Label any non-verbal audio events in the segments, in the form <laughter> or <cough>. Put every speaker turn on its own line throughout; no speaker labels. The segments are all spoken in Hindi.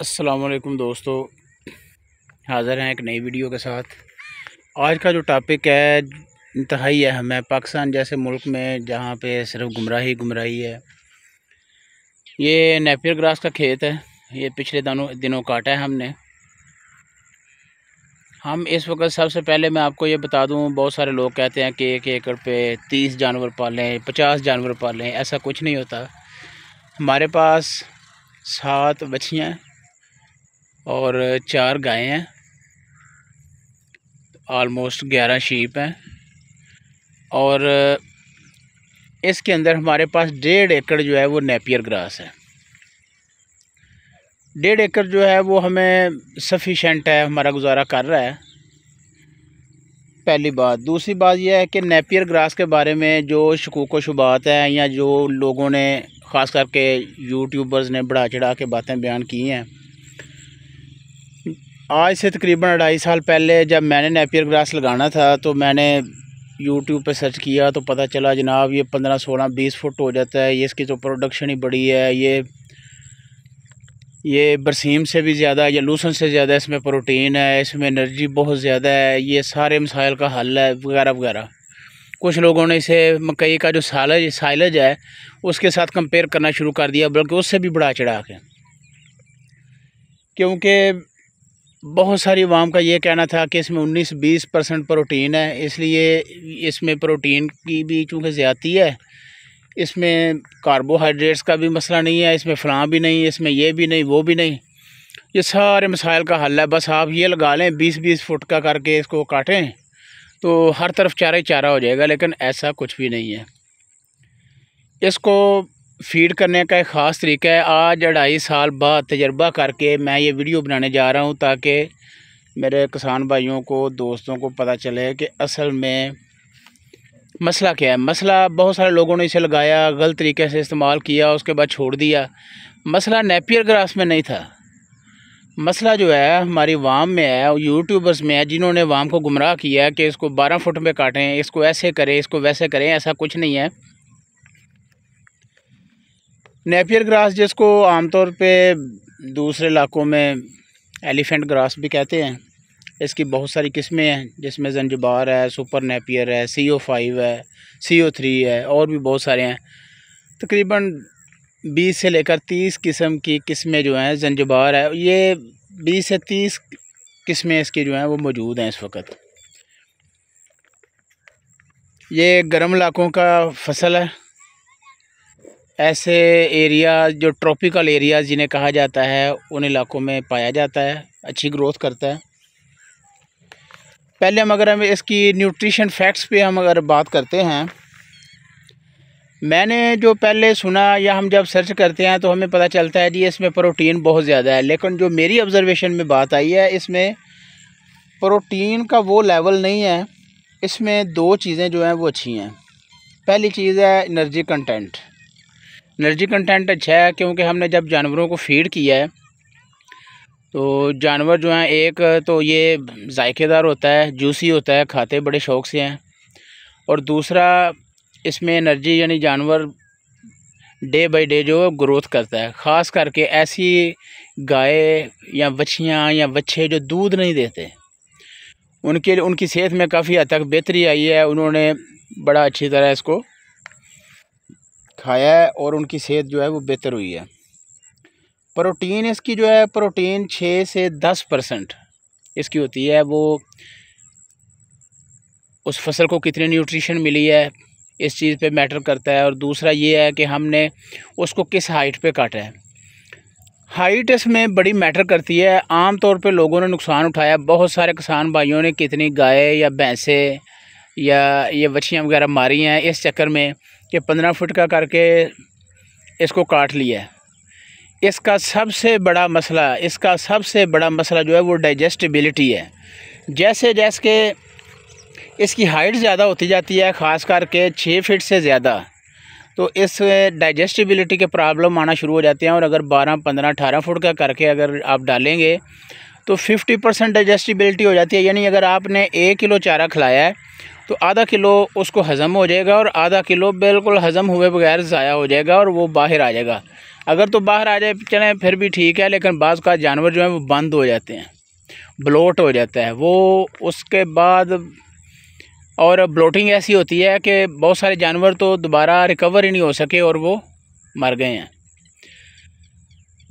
असलकुम दोस्तों हाज़िर हैं एक नई वीडियो के साथ आज का जो टॉपिक है इंतहाई अहम है पाकिस्तान जैसे मुल्क में जहाँ पे सिर्फ गुमराही गुमराही है ये नेपियर ग्रास का खेत है ये पिछले दिनों दिनों काटा है हमने हम इस वक्त सबसे पहले मैं आपको ये बता दूँ बहुत सारे लोग कहते हैं कि एक एकड़ पे तीस जानवर पालें पचास जानवर पालें ऐसा कुछ नहीं होता हमारे पास सात हैं और चार गायें हैं ऑलमोस्ट ग्यारह शीप हैं और इसके अंदर हमारे पास डेढ़ एकड़ जो है वो नेपियर ग्रास है डेढ़ एकड़ जो है वो हमें सफिशेंट है हमारा गुजारा कर रहा है पहली बात दूसरी बात यह है कि नेपियर ग्रास के बारे में जो शकूक व शुबात हैं या जो लोगों ने ख़ास करके यूट्यूबर्स ने बढ़ा चढ़ा के बातें बयान की हैं आज से तकरीबन अढ़ाई साल पहले जब मैंने नेपियर ग्रास लगाना था तो मैंने यूट्यूब पे सर्च किया तो पता चला जनाब ये पंद्रह सोलह बीस फुट हो जाता है ये इसकी तो प्रोडक्शन ही बड़ी है ये ये बरसीम से भी ज़्यादा या लूसन से ज़्यादा इसमें प्रोटीन है इसमें एनर्जी बहुत ज़्यादा है ये सारे मसाइल का हल है वगैरह वगैरह कुछ लोगों ने इसे मकई का जो सालज साइलज है उसके साथ कंपेयर करना शुरू कर दिया बल्कि उससे भी बढ़ा चढ़ा के क्योंकि बहुत सारी वाम का ये कहना था कि इसमें 19-20 परसेंट प्रोटीन है इसलिए इसमें प्रोटीन की भी चूँकि ज़्यादा है इसमें कार्बोहाइड्रेट्स का भी मसला नहीं है इसमें फ़लाँ भी नहीं इसमें ये भी नहीं वो भी नहीं ये सारे मसाइल का हल है बस आप ये लगा लें बीस बीस फुट का करके इसको काटें तो हर तरफ चारा ही चारा हो जाएगा लेकिन ऐसा कुछ भी नहीं है इसको फीड करने का एक ख़ास तरीका है आज अढ़ाई साल बाद तजर्बा करके मैं ये वीडियो बनाने जा रहा हूँ ताकि मेरे किसान भाइयों को दोस्तों को पता चले कि असल में मसला क्या है मसला बहुत सारे लोगों ने इसे लगाया गलत तरीके से इस्तेमाल किया उसके बाद छोड़ दिया मसला नेपियर ग्रास में नहीं था मसला जो है हमारी वाम में है और यूट्यूबर्स में है जिन्होंने वाम को गुमराह किया कि इसको बारह फुट में काटें इसको ऐसे करें इसको वैसे करें ऐसा कुछ नहीं है नेपियर ग्रास जिसको आमतौर पे दूसरे इलाकों में एलिफेंट ग्रास भी कहते हैं इसकी बहुत सारी किस्में हैं जिसमें जंजबार है सुपर नेपियर है सी ओ फाइव है सी ओ थ्री है और भी बहुत सारे हैं तकरीबन बीस से लेकर तीस किस्म की किस्में जो हैं जंजबार है ये बीस से तीस किस्में इसकी जो हैं वो मौजूद हैं इस वक्त ये गर्म इलाकों का फसल है ऐसे एरिया जो ट्रॉपिकल एरिया जिन्हें कहा जाता है उन इलाकों में पाया जाता है अच्छी ग्रोथ करता है पहले हम अगर हम इसकी न्यूट्रिशन फैक्ट्स पे हम अगर बात करते हैं मैंने जो पहले सुना या हम जब सर्च करते हैं तो हमें पता चलता है जी इसमें प्रोटीन बहुत ज़्यादा है लेकिन जो मेरी ऑब्ज़रवेशन में बात आई है इसमें प्रोटीन का वो लेवल नहीं है इसमें दो चीज़ें जो हैं वो अच्छी हैं पहली चीज़ है एनर्जी कंटेंट एनर्जी कंटेंट अच्छा है क्योंकि हमने जब जानवरों को फीड किया है तो जानवर जो हैं एक तो ये जायकेदार होता है जूसी होता है खाते बड़े शौक से हैं और दूसरा इसमें एनर्जी यानी जानवर डे बाय डे जो ग्रोथ करता है ख़ास करके ऐसी गाय या बछियाँ या बच्चे जो दूध नहीं देते उनके उनकी सेहत में काफ़ी हद तक बेहतरी आई है उन्होंने बड़ा अच्छी तरह इसको खाया है और उनकी सेहत जो है वो बेहतर हुई है प्रोटीन इसकी जो है प्रोटीन छः से दस परसेंट इसकी होती है वो उस फसल को कितनी न्यूट्रिशन मिली है इस चीज़ पे मैटर करता है और दूसरा ये है कि हमने उसको किस हाइट पे काटा है हाइट इसमें बड़ी मैटर करती है आम तौर पे लोगों ने नुकसान उठाया बहुत सारे किसान भाइयों ने कितनी गाय या भैंसे या ये बछियाँ वगैरह मारी हैं इस चक्कर में कि पंद्रह फुट का करके इसको काट लिया इसका सबसे बड़ा मसला इसका सबसे बड़ा मसला जो है वो डाइजेस्टिबिलिटी है जैसे जैसे के इसकी हाइट ज़्यादा होती जाती है ख़ास करके छः फीट से ज़्यादा तो इस डाइजेस्टिबिलिटी के प्रॉब्लम आना शुरू हो जाते हैं और अगर बारह पंद्रह अठारह फुट का करके अगर आप डालेंगे तो फिफ्टी परसेंट डाइजेस्टिबिलिटी हो जाती है यानी अगर आपने एक किलो चारा खिलाया है तो आधा किलो उसको हज़म हो जाएगा और आधा किलो बिल्कुल हज़म हुए बगैर ज़ाया हो जाएगा और वो बाहर आ जाएगा अगर तो बाहर आ जाए चले फिर भी ठीक है लेकिन बाद का जानवर जो है वो बंद हो जाते हैं ब्लोट हो जाता है वो उसके बाद और ब्लोटिंग ऐसी होती है कि बहुत सारे जानवर तो दोबारा रिकवर ही नहीं हो सके और वो मर गए हैं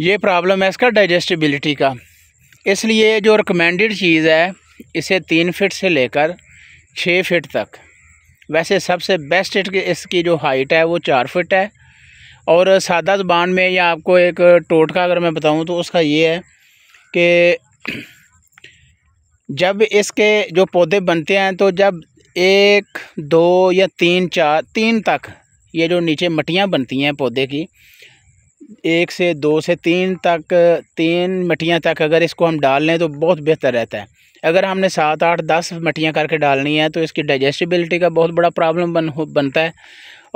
ये प्रॉब्लम है इसका डाइजेस्टिबिलिटी का इसलिए जो रिकमेंडेड चीज़ है इसे तीन फिट से लेकर छः फिट तक वैसे सबसे बेस्ट इसकी जो हाइट है वो चार फिट है और सादा ज़बान में या आपको एक टोटका अगर मैं बताऊं तो उसका ये है कि जब इसके जो पौधे बनते हैं तो जब एक दो या तीन चार तीन तक ये जो नीचे मटियाँ बनती हैं पौधे की एक से दो से तीन तक तीन मटियाँ तक अगर इसको हम डाल लें तो बहुत बेहतर रहता है अगर हमने सात आठ दस मटियाँ करके डालनी है तो इसकी डाइजेस्टिबिलिटी का बहुत बड़ा प्रॉब्लम बन बनता है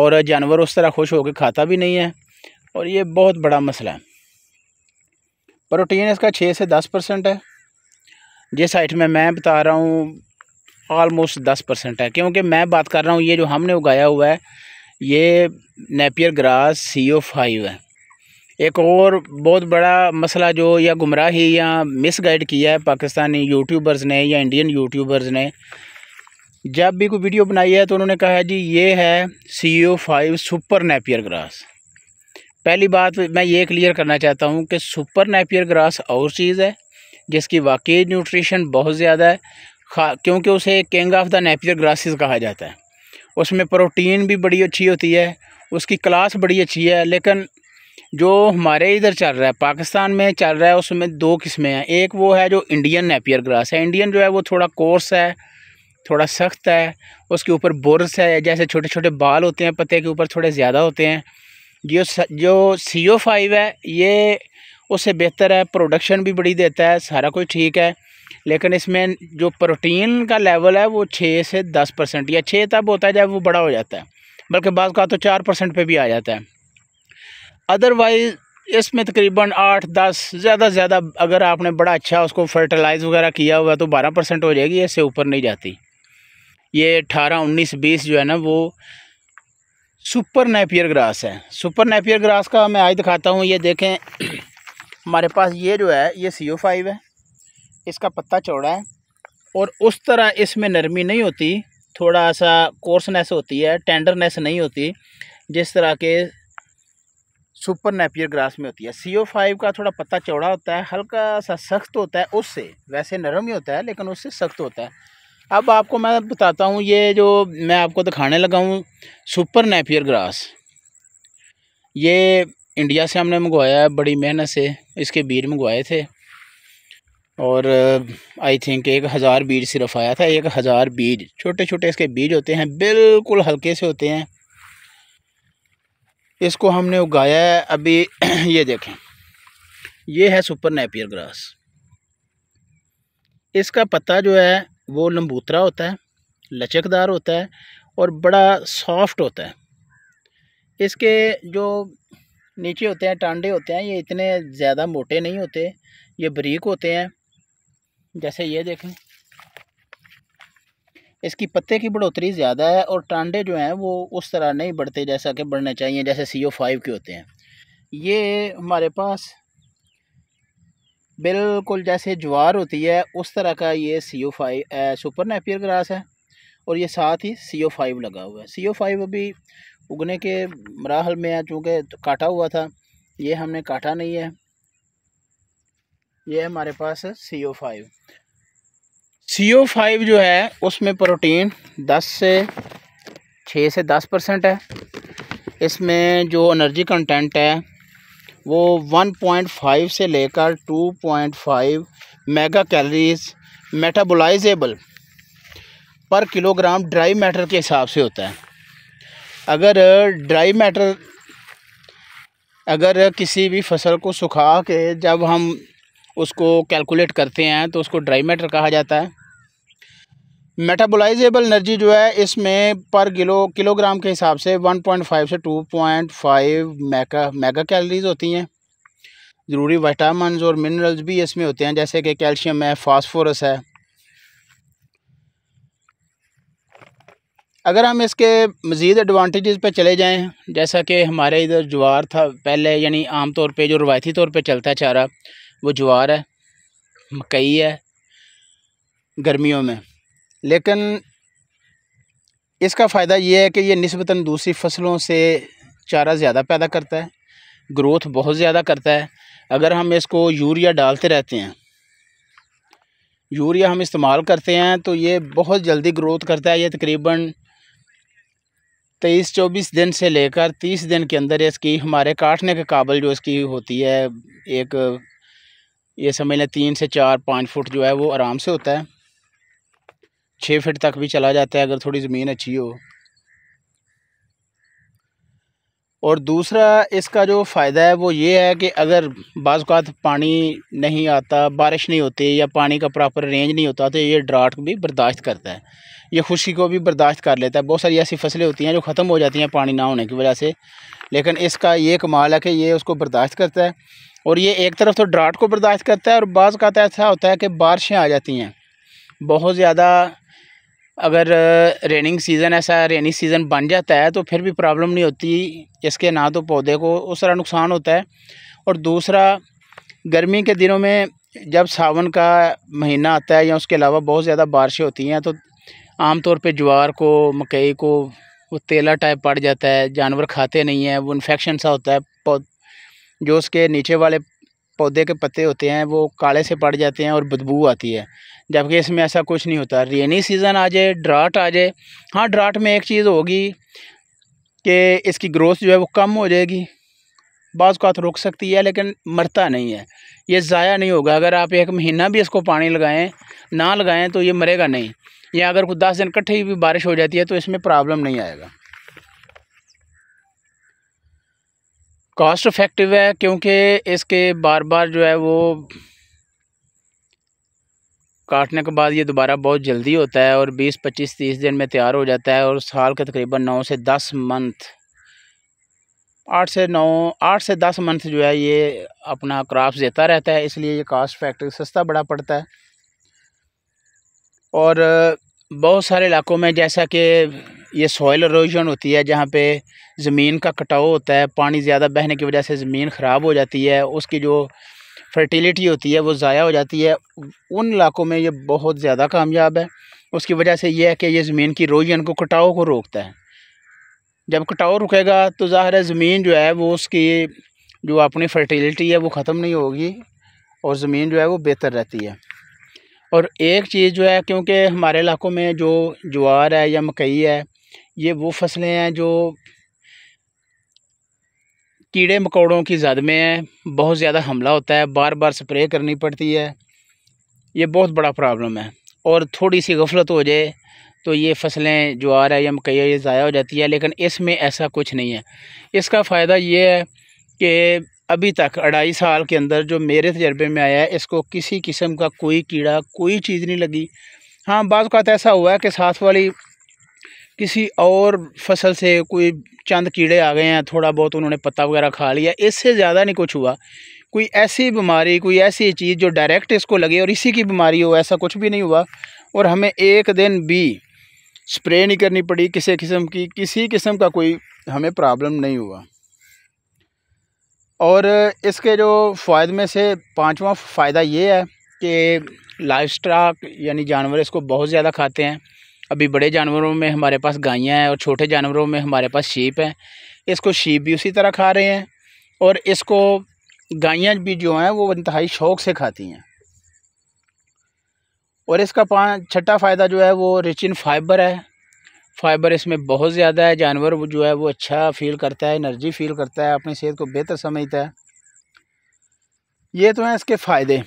और जानवर उस तरह खुश होकर खाता भी नहीं है और ये बहुत बड़ा मसला है प्रोटीन इसका छः से दस परसेंट है जिस हाइट में मैं बता रहा हूँ ऑलमोस्ट दस परसेंट है क्योंकि मैं बात कर रहा हूँ ये जो हमने उगाया हुआ है ये Napier grass C O five है एक और बहुत बड़ा मसला जो या गुमराही या मिसगाइड किया है पाकिस्तानी यूट्यूबर्स ने या इंडियन यूट्यूबर्स ने जब भी कोई वीडियो बनाई है तो उन्होंने कहा है जी ये है C O five super Napier grass पहली बात मैं ये क्लियर करना चाहता हूँ कि सुपर नेपियर ग्रास और चीज़ है जिसकी वाकई न्यूट्रिशन बहुत ज़्यादा है क्योंकि उसे king of the Napier grasses कहा जाता है उसमें प्रोटीन भी बड़ी अच्छी होती है उसकी क्लास बड़ी अच्छी है लेकिन जो हमारे इधर चल रहा है पाकिस्तान में चल रहा है उसमें दो किस्में हैं एक वो है जो इंडियन नेपियर ग्रास है इंडियन जो है वो थोड़ा कोर्स है थोड़ा सख्त है उसके ऊपर बोरस है जैसे छोटे छोटे बाल होते हैं पत्ते के ऊपर थोड़े ज़्यादा होते हैं जो जो सी ओ फाइव है ये उससे बेहतर है प्रोडक्शन भी बड़ी देता है सारा कुछ ठीक है लेकिन इसमें जो प्रोटीन का लेवल है वो छः से दस परसेंट या छः तब होता है जब वो बड़ा हो जाता है बल्कि बाद का तो चार परसेंट पर भी आ जाता है अदरवाइज़ इसमें तकरीबन आठ दस ज़्यादा से ज़्यादा अगर आपने बड़ा अच्छा उसको फर्टिलाइज़ वगैरह किया हुआ तो बारह परसेंट हो जाएगी इससे ऊपर नहीं जाती ये अठारह उन्नीस बीस जो है ना वो सुपर नेपियर ग्रास है सुपर नेपियर ग्रास का मैं आज दिखाता हूँ ये देखें <clears throat> हमारे पास ये जो है ये सी ओ फाइव है इसका पत्ता चौड़ा है और उस तरह इसमें नरमी नहीं होती थोड़ा सा कोर्सनेस होती है टेंडरनेस नहीं होती जिस तरह के सुपर नेपियर ग्रास में होती है सी ओ फाइव का थोड़ा पत्ता चौड़ा होता है हल्का सा सख्त होता है उससे वैसे नरम ही होता है लेकिन उससे सख्त होता है अब आपको मैं बताता हूँ ये जो मैं आपको दिखाने लगा हूँ सुपर नेपियर ग्रास ये इंडिया से हमने मंगवाया है बड़ी मेहनत से इसके बीज मंगवाए थे और आई थिंक एक हज़ार बीज सिर्फ आया था एक हज़ार बीज छोटे छोटे इसके बीज होते हैं बिल्कुल हल्के से होते हैं इसको हमने उगाया है अभी <clears throat> ये देखें ये है सुपर नेपियर ग्रास इसका पत्ता जो है वो लम्बूतरा होता है लचकदार होता है और बड़ा सॉफ्ट होता है इसके जो नीचे होते हैं टांडे होते हैं ये इतने ज़्यादा मोटे नहीं होते ये बरीक होते हैं जैसे ये देखें इसकी पत्ते की बढ़ोतरी ज़्यादा है और टांडे जो हैं वो उस तरह नहीं बढ़ते जैसा कि बढ़ने चाहिए जैसे सी ओ फाइव के होते हैं ये हमारे पास बिल्कुल जैसे ज्वार होती है उस तरह का ये C O five super Napier grass है और ये साथ ही सी ओ फाइव लगा हुआ है सी ओ फाइव अभी उगने के मराहल में है चूँकि काटा हुआ था ये हमने काटा नहीं है ये हमारे पास सी O five C O five जो है उसमें प्रोटीन दस से छः से दस परसेंट है इसमें जो एनर्जी कंटेंट है वो वन पॉइंट फाइव से लेकर two point five mega calories metabolisable per kilogram dry matter के हिसाब से होता है अगर ड्राई मैटर अगर किसी भी फसल को सुखा के जब हम उसको कैलकुलेट करते हैं तो उसको ड्राई मैटर कहा जाता है मेटाबोलाइजेबल एनर्जी जो है इसमें पर किलो किलोग्राम के हिसाब से 1.5 से 2.5 मेगा मेगा कैलरीज होती हैं ज़रूरी विटामिन और मिनरल्स भी इसमें होते हैं जैसे कि कैल्शियम है फास्फोरस है अगर हम इसके मज़ीद एडवांटेजेस पे चले जाएं जैसा कि हमारे इधर जवार था पहले यानी आम तौर पे जो रवायती तौर पे चलता है चारा वो जवार है मकई है गर्मियों में लेकिन इसका फ़ायदा ये है कि ये नस्बता दूसरी फसलों से चारा ज़्यादा पैदा करता है ग्रोथ बहुत ज़्यादा करता है अगर हम इसको यूरिया डालते रहते हैं यूरिया हम इस्तेमाल करते हैं तो ये बहुत जल्दी ग्रोथ करता है ये तकरीबन तेईस चौबीस दिन से लेकर तीस दिन के अंदर इसकी हमारे काटने के काबल जो इसकी होती है एक ये समझ लें तीन से चार पाँच फुट जो है वो आराम से होता है छः फिट तक भी चला जाता है अगर थोड़ी ज़मीन अच्छी हो और दूसरा इसका जो फ़ायदा है वो ये है कि अगर बाज़ात पानी नहीं आता बारिश नहीं होती या पानी का प्रॉपर रेंज नहीं होता तो ये ड्राट भी बर्दाश्त करता है ये खुशी को भी बर्दाश्त कर लेता है बहुत सारी ऐसी फसलें होती हैं जो ख़त्म हो जाती हैं पानी ना होने की वजह से लेकिन इसका ये कमाल है कि ये उसको बर्दाश्त करता है और ये एक तरफ तो ड्राट को बर्दाश्त करता है और बाज़ ऐसा होता है कि बारिशें आ जाती हैं बहुत ज़्यादा अगर रेनिंग सीज़न ऐसा रेनी सीज़न बन जाता है तो फिर भी प्रॉब्लम नहीं होती इसके ना तो पौधे को उस तरह नुकसान होता है और दूसरा गर्मी के दिनों में जब सावन का महीना आता है या उसके अलावा बहुत ज़्यादा बारिशें होती हैं तो आमतौर पर ज्वार को मकई को वो तेला टाइप पड़ जाता है जानवर खाते नहीं हैं वो इन्फेक्शन सा होता है जो उसके नीचे वाले पौधे के पत्ते होते हैं वो काले से पड़ जाते हैं और बदबू आती है जबकि इसमें ऐसा कुछ नहीं होता रेनी सीज़न आ जाए ड्राट आ जाए हाँ ड्राट में एक चीज़ होगी कि इसकी ग्रोथ जो है वो कम हो जाएगी बाज़ का रुक सकती है लेकिन मरता नहीं है ये ज़ाया नहीं होगा अगर आप एक महीना भी इसको पानी लगाएं ना लगाएं तो ये मरेगा नहीं या अगर कुछ दस दिन कट्ठे भी बारिश हो जाती है तो इसमें प्रॉब्लम नहीं आएगा कॉस्ट इफेक्टिव है क्योंकि इसके बार बार जो है वो काटने के बाद ये दोबारा बहुत जल्दी होता है और 20-25 30 दिन में तैयार हो जाता है और साल के तकरीबन 9 से 10 मंथ 8 से 9 8 से 10 मंथ जो है ये अपना क्राफ्ट देता रहता है इसलिए ये कास्ट फैक्टर सस्ता बड़ा पड़ता है और बहुत सारे इलाकों में जैसा कि ये सॉयल रोजन होती है जहाँ पे ज़मीन का कटाव होता है पानी ज़्यादा बहने की वजह से ज़मीन ख़राब हो जाती है उसकी जो फर्टिलिटी होती है वो ज़ाया हो जाती है उन इलाकों में ये बहुत ज़्यादा कामयाब है उसकी वजह से यह है कि ये ज़मीन की रोजन को कटाव को रोकता है जब कटाव रुकेगा तो ज़ाहिर है ज़मीन जो है वो उसकी जो अपनी फर्टिलिटी है वो ख़त्म नहीं होगी और ज़मीन जो है वो बेहतर रहती है और एक चीज़ जो है क्योंकि हमारे इलाकों में जो ज्वार है या मकई है ये वो फसलें हैं जो कीड़े मकोड़ों की जद में है बहुत ज़्यादा हमला होता है बार बार स्प्रे करनी पड़ती है ये बहुत बड़ा प्रॉब्लम है और थोड़ी सी गफलत हो जाए तो ये फसलें जो आ रहा है या मकई ये ज़ाया हो जाती है लेकिन इसमें ऐसा कुछ नहीं है इसका फ़ायदा ये है कि अभी तक अढ़ाई साल के अंदर जो मेरे तजर्बे में आया है इसको किसी किस्म का कोई कीड़ा कोई चीज़ नहीं लगी हाँ बाज़ ऐसा हुआ है कि साथ वाली किसी और फसल से कोई चंद कीड़े आ गए हैं थोड़ा बहुत उन्होंने पत्ता वगैरह खा लिया इससे ज़्यादा नहीं कुछ हुआ कोई ऐसी बीमारी कोई ऐसी चीज़ जो डायरेक्ट इसको लगे और इसी की बीमारी हो ऐसा कुछ भी नहीं हुआ और हमें एक दिन भी स्प्रे नहीं करनी पड़ी किसी किस्म की किसी किस्म का कोई हमें प्रॉब्लम नहीं हुआ और इसके जो फ़ायदे में से पांचवा फ़ायदा ये है कि लाइफ स्टाक यानी जानवर इसको बहुत ज़्यादा खाते हैं अभी बड़े जानवरों में हमारे पास गायें हैं और छोटे जानवरों में हमारे पास शीप हैं इसको शीप भी उसी तरह खा रहे हैं और इसको गायें भी जो हैं वो इंतहाई शौक़ से खाती हैं और इसका पाँच छठा फ़ायदा जो है वो रिच इन फाइबर है फाइबर इसमें बहुत ज़्यादा है जानवर वो जो है वो अच्छा फील करता है एनर्जी फील करता है अपनी सेहत को बेहतर समझता है ये तो हैं इसके फ़ायदे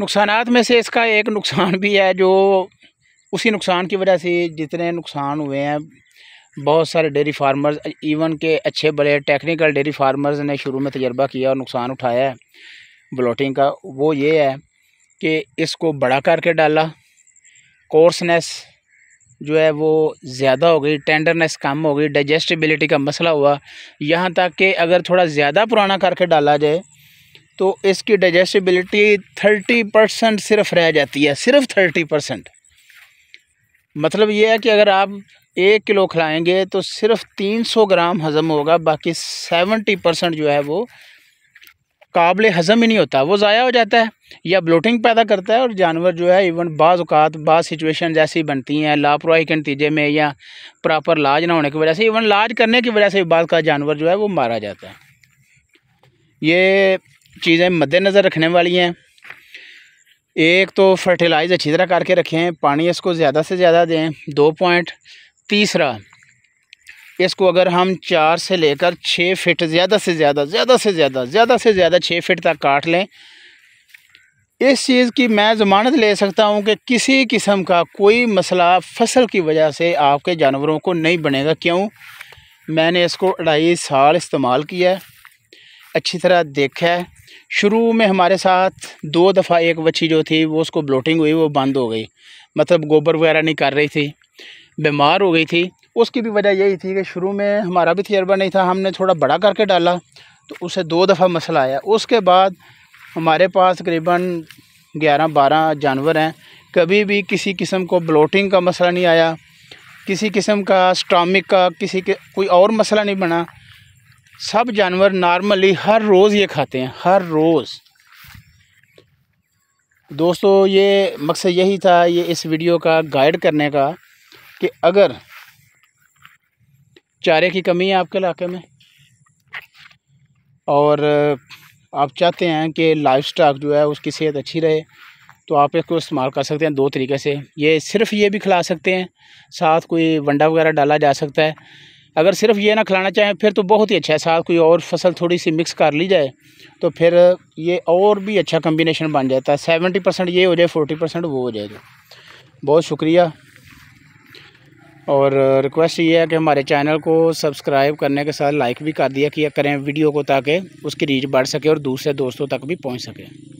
नुकसान में से इसका एक नुकसान भी है जो उसी नुकसान की वजह से जितने नुकसान हुए हैं बहुत सारे डेयरी फार्मर्स इवन के अच्छे बड़े टेक्निकल डेयरी फार्मर्स ने शुरू में तजर्बा किया और नुकसान उठाया है ब्लोटिंग का वो ये है कि इसको बड़ा करके डाला कोर्सनेस जो है वो ज़्यादा हो गई टेंडरनेस कम हो गई डाइजेस्टिबिलिटी का मसला हुआ यहाँ तक कि अगर थोड़ा ज़्यादा पुराना करके डाला जाए तो इसकी डाइजेस्टिबिलिटी थर्टी परसेंट सिर्फ रह जाती है सिर्फ थर्टी परसेंट मतलब ये है कि अगर आप एक किलो खिलाएंगे तो सिर्फ तीन सौ ग्राम हज़म होगा बाकी सेवेंटी परसेंट जो है वो काबिल हज़म ही नहीं होता वो ज़ाया हो जाता है या ब्लोटिंग पैदा करता है और जानवर जो है इवन अवत बाज़ सिचुएशन ऐसी बनती हैं लापरवाही के नतीजे में या प्रॉपर लाज ना होने की वजह से इवन लाज करने की वजह से बाद का जानवर जो है वो मारा जाता है ये चीज़ें मद्देनज़र रखने वाली हैं एक तो फर्टिलाइज़ अच्छी तरह करके रखें पानी इसको ज़्यादा से ज़्यादा दें दो पॉइंट तीसरा इसको अगर हम चार से लेकर छः फिट ज़्यादा से ज़्यादा ज़्यादा से ज़्यादा ज़्यादा से ज़्यादा छः फिट तक काट लें इस चीज़ की मैं ज़मानत ले सकता हूँ कि किसी किस्म का कोई मसला फसल की वजह से आपके जानवरों को नहीं बनेगा क्यों मैंने इसको अढ़ाई साल इस्तेमाल किया अच्छी तरह देखा है शुरू में हमारे साथ दो दफ़ा एक बच्ची जो थी वो उसको ब्लोटिंग हुई वो बंद हो गई मतलब गोबर वगैरह नहीं कर रही थी बीमार हो गई थी उसकी भी वजह यही थी कि शुरू में हमारा भी तजर्बा नहीं था हमने थोड़ा बड़ा करके डाला तो उसे दो दफ़ा मसला आया उसके बाद हमारे पास तकरीबन ग्यारह बारह जानवर हैं कभी भी किसी किस्म को ब्लोटिंग का मसला नहीं आया किसी किस्म का स्टामिक का किसी के कोई और मसला नहीं बना सब जानवर नॉर्मली हर रोज़ ये खाते हैं हर रोज़ दोस्तों ये मकसद यही था ये इस वीडियो का गाइड करने का कि अगर चारे की कमी है आपके इलाके में और आप चाहते हैं कि लाइफ स्टाक जो है उसकी सेहत अच्छी रहे तो आप इसको इस्तेमाल कर सकते हैं दो तरीके से ये सिर्फ ये भी खिला सकते हैं साथ कोई वंडा वगैरह डाला जा सकता है अगर सिर्फ ये ना खिलाना चाहें फिर तो बहुत ही अच्छा है साथ कोई और फसल थोड़ी सी मिक्स कर ली जाए तो फिर ये और भी अच्छा कम्बिनेशन बन जाता है सेवेंटी परसेंट ये हो जाए फोर्टी परसेंट वो हो जाएगा बहुत शुक्रिया और रिक्वेस्ट ये है कि हमारे चैनल को सब्सक्राइब करने के साथ लाइक भी कर दिया किया करें वीडियो को ताकि उसकी रीच बढ़ सके और दूसरे दोस्तों तक भी पहुँच सके